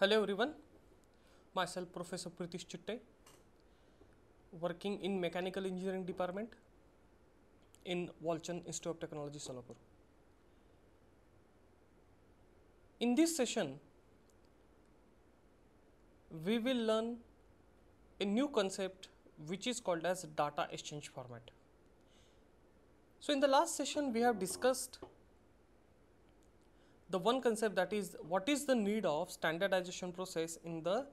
Hello everyone, myself Professor Pritish Chitte, working in Mechanical Engineering Department in Walchan Institute of Technology, Solapur. In this session, we will learn a new concept which is called as data exchange format. So, in the last session, we have discussed the one concept that is what is the need of standardization process in the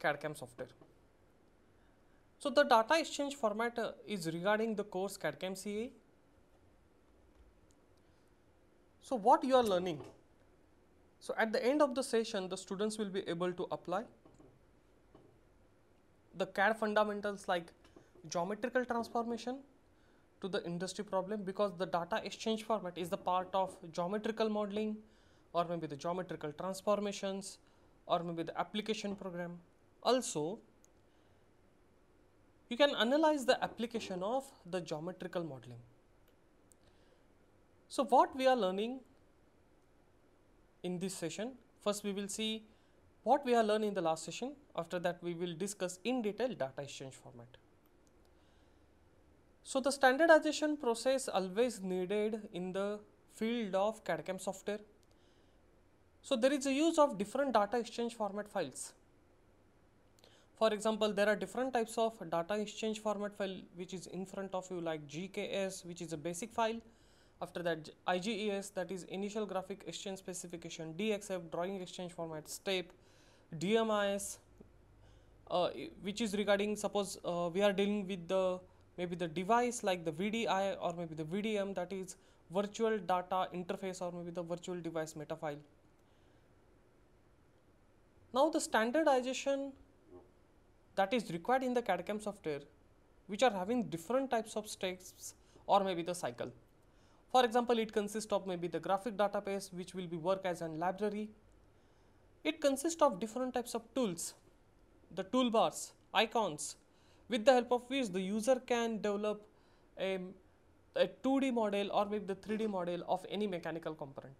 CAD-CAM software. So, the data exchange format uh, is regarding the course CAD-CAM CA. So, what you are learning? So, at the end of the session, the students will be able to apply the CAD fundamentals like geometrical transformation to the industry problem because the data exchange format is the part of geometrical modeling, or maybe the geometrical transformations or maybe the application program. Also, you can analyze the application of the geometrical modeling. So, what we are learning in this session, first we will see what we are learning in the last session, after that we will discuss in detail data exchange format. So, the standardization process always needed in the field of CAD-CAM software so, there is a use of different data exchange format files. For example, there are different types of data exchange format file which is in front of you like GKS which is a basic file. After that IGES that is initial graphic exchange specification, DXF drawing exchange format, STEP, DMIS uh, which is regarding suppose uh, we are dealing with the maybe the device like the VDI or maybe the VDM that is virtual data interface or maybe the virtual device meta file. Now, the standardization that is required in the CAD-CAM software, which are having different types of steps or maybe the cycle. For example, it consists of maybe the graphic database, which will be work as a library. It consists of different types of tools, the toolbars, icons, with the help of which the user can develop a, a 2D model or maybe the 3D model of any mechanical component.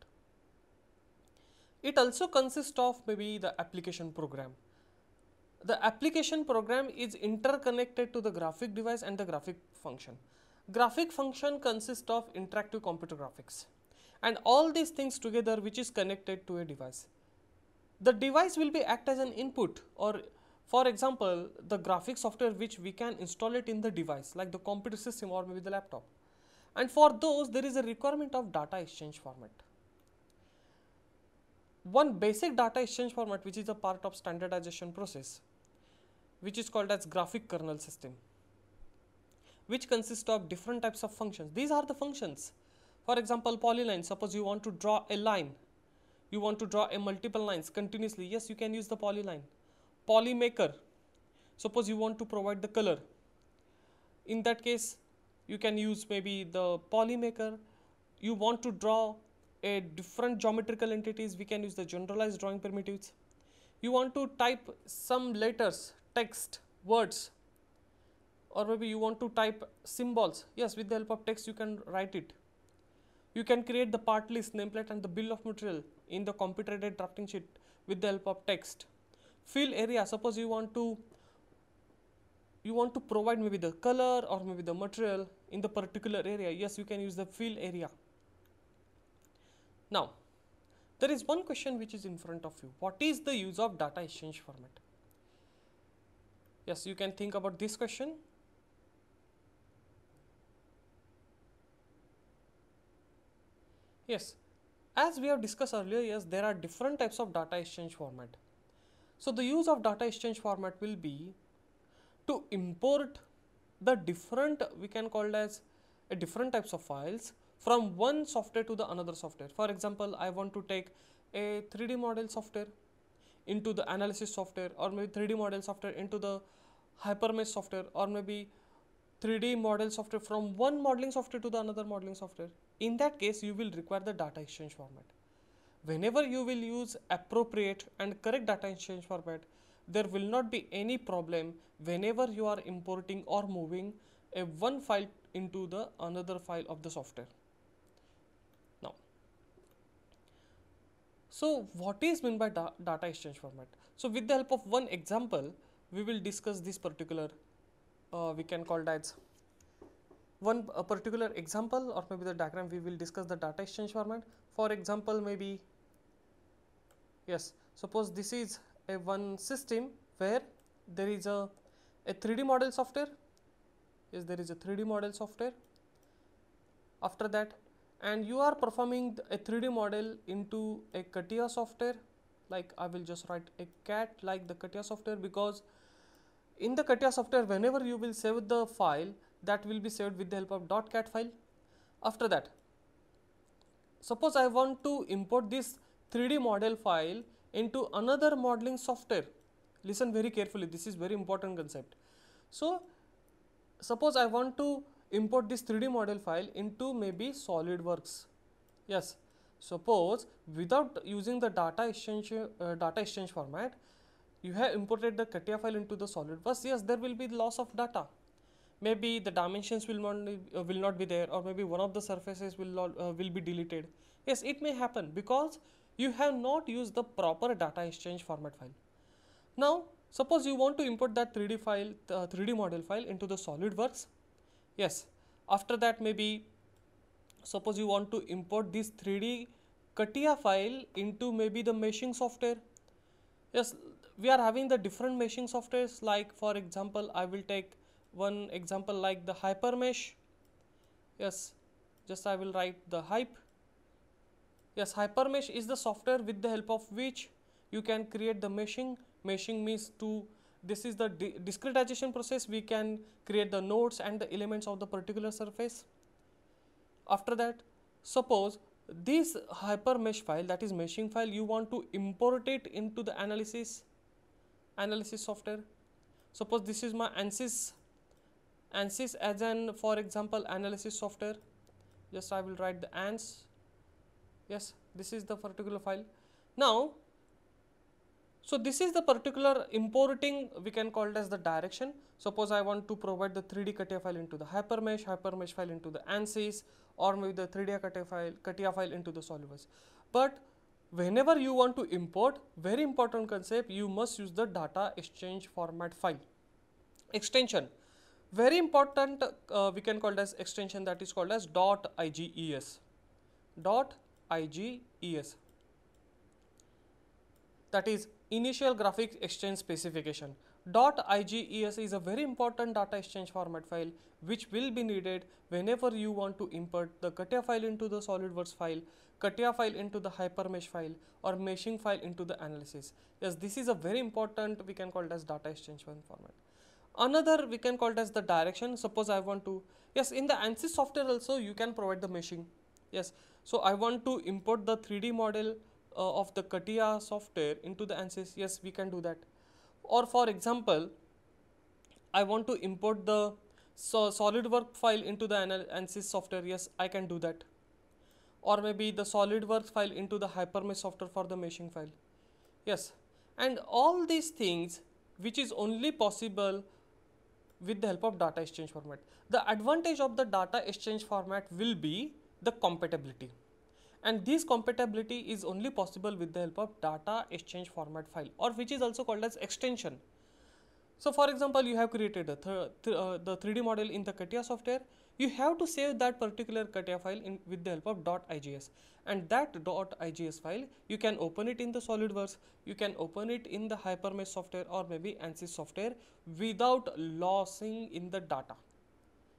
It also consists of maybe the application program. The application program is interconnected to the graphic device and the graphic function. Graphic function consists of interactive computer graphics and all these things together which is connected to a device. The device will be act as an input or for example, the graphic software which we can install it in the device like the computer system or maybe the laptop. And for those there is a requirement of data exchange format one basic data exchange format which is a part of standardization process which is called as graphic kernel system which consists of different types of functions. These are the functions. For example, polyline, suppose you want to draw a line, you want to draw a multiple lines continuously, yes, you can use the polyline. Polymaker, suppose you want to provide the color. In that case, you can use maybe the polymaker. You want to draw a different geometrical entities, we can use the generalized drawing primitives. You want to type some letters, text, words, or maybe you want to type symbols. Yes, with the help of text, you can write it. You can create the part list, nameplate, and the bill of material in the computer aided drafting sheet with the help of text. Fill area, suppose you want to you want to provide maybe the color or maybe the material in the particular area yes you can use the fill area now, there is one question which is in front of you. What is the use of data exchange format? Yes, you can think about this question. Yes, as we have discussed earlier, yes, there are different types of data exchange format. So, the use of data exchange format will be to import the different, we can call as different types of files from one software to the another software. For example, I want to take a 3D model software into the analysis software or maybe 3D model software into the hypermesh software or maybe 3D model software from one modeling software to the another modeling software. In that case, you will require the data exchange format. Whenever you will use appropriate and correct data exchange format, there will not be any problem whenever you are importing or moving a one file into the another file of the software. So what is meant by da data exchange format? So with the help of one example, we will discuss this particular, uh, we can call that one a particular example or maybe the diagram we will discuss the data exchange format. For example, maybe, yes, suppose this is a one system where there is a, a 3D model software, yes, there is a 3D model software. After that, and you are performing a 3D model into a CATIA software like I will just write a cat like the CATIA software because in the CATIA software whenever you will save the file that will be saved with the help of cat file after that suppose I want to import this 3D model file into another modeling software listen very carefully this is very important concept so suppose I want to import this 3D model file into maybe SolidWorks. Yes, suppose without using the data exchange, uh, data exchange format, you have imported the CATIA file into the SolidWorks. Yes, there will be loss of data. Maybe the dimensions will not uh, will not be there, or maybe one of the surfaces will uh, will be deleted. Yes, it may happen because you have not used the proper data exchange format file. Now, suppose you want to import that 3D file, 3D uh, model file into the SolidWorks yes after that maybe suppose you want to import this 3d CATIA file into maybe the meshing software yes we are having the different meshing softwares like for example I will take one example like the hypermesh yes just I will write the hype yes hypermesh is the software with the help of which you can create the meshing meshing means to this is the discretization process we can create the nodes and the elements of the particular surface. After that suppose this hyper mesh file that is meshing file you want to import it into the analysis analysis software. Suppose this is my ANSYS ANSYS as an for example analysis software just I will write the ANS yes this is the particular file. Now so, this is the particular importing we can call it as the direction. Suppose I want to provide the 3D CATIA file into the hypermesh, hypermesh file into the ANSYS or maybe the 3D CATIA file, CATIA file into the SOLIDWORKS. But whenever you want to import, very important concept, you must use the data exchange format file. Extension, very important uh, we can call it as extension that is called as dot .iges, dot .iges that is initial graphics exchange specification. .iges is a very important data exchange format file which will be needed whenever you want to import the CATIA file into the SOLIDWORKS file, CATIA file into the hypermesh file or meshing file into the analysis. Yes, this is a very important we can call it as data exchange format. Another we can call it as the direction, suppose I want to, yes in the ANSYS software also you can provide the meshing. Yes, so I want to import the 3D model uh, of the CATIA software into the ANSYS, yes, we can do that. Or for example, I want to import the so SolidWorks file into the ANSYS software, yes, I can do that. Or maybe the SolidWorks file into the HyperMesh software for the meshing file. Yes, and all these things which is only possible with the help of data exchange format. The advantage of the data exchange format will be the compatibility and this compatibility is only possible with the help of data exchange format file or which is also called as extension. So for example, you have created th th uh, the 3D model in the CATIA software, you have to save that particular CATIA file in, with the help of .igs and that .igs file, you can open it in the SOLIDWORKS, you can open it in the Hypermesh software or maybe ANSYS software without losing in the data.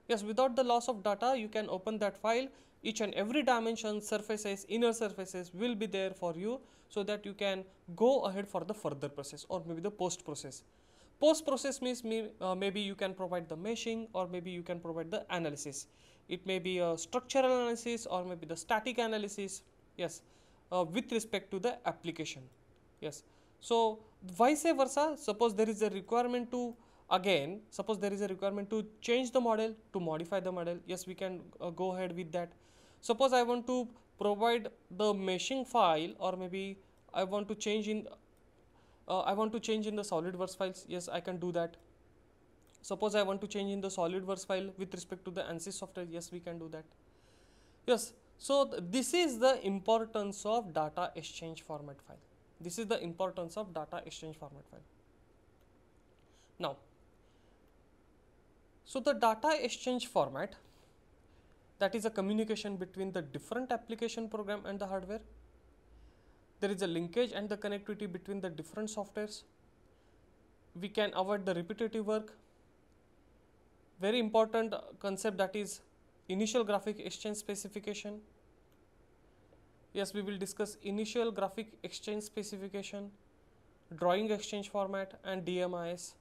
Yes, without the loss of data, you can open that file each and every dimension surfaces inner surfaces will be there for you so that you can go ahead for the further process or maybe the post process post process means uh, maybe you can provide the meshing or maybe you can provide the analysis it may be a structural analysis or maybe the static analysis yes uh, with respect to the application yes so vice versa suppose there is a requirement to again suppose there is a requirement to change the model to modify the model yes we can uh, go ahead with that Suppose I want to provide the meshing file or maybe I want to change in uh, I want to change in the SolidWorks files. Yes, I can do that. Suppose I want to change in the SolidWorks file with respect to the ANSYS software. Yes, we can do that. Yes, so th this is the importance of data exchange format file. This is the importance of data exchange format file. Now, so the data exchange format that is a communication between the different application program and the hardware. There is a linkage and the connectivity between the different softwares. We can avoid the repetitive work. Very important concept that is initial graphic exchange specification. Yes, we will discuss initial graphic exchange specification, drawing exchange format and DMIS.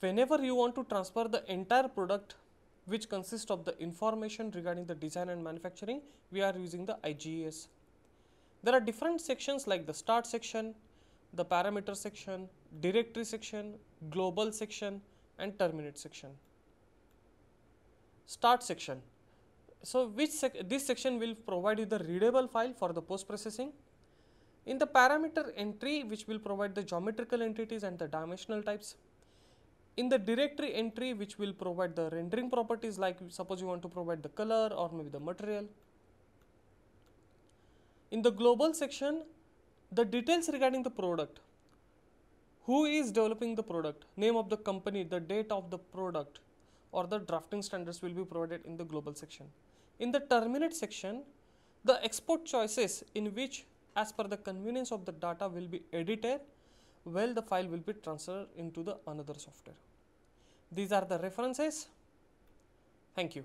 whenever you want to transfer the entire product which consists of the information regarding the design and manufacturing, we are using the IGES. There are different sections like the start section, the parameter section, directory section, global section and terminate section. Start section. So, which sec this section will provide you the readable file for the post processing. In the parameter entry which will provide the geometrical entities and the dimensional types in the directory entry which will provide the rendering properties like suppose you want to provide the color or maybe the material. In the global section, the details regarding the product. Who is developing the product, name of the company, the date of the product or the drafting standards will be provided in the global section. In the terminate section, the export choices in which as per the convenience of the data will be edited while the file will be transferred into the another software. These are the references. Thank you.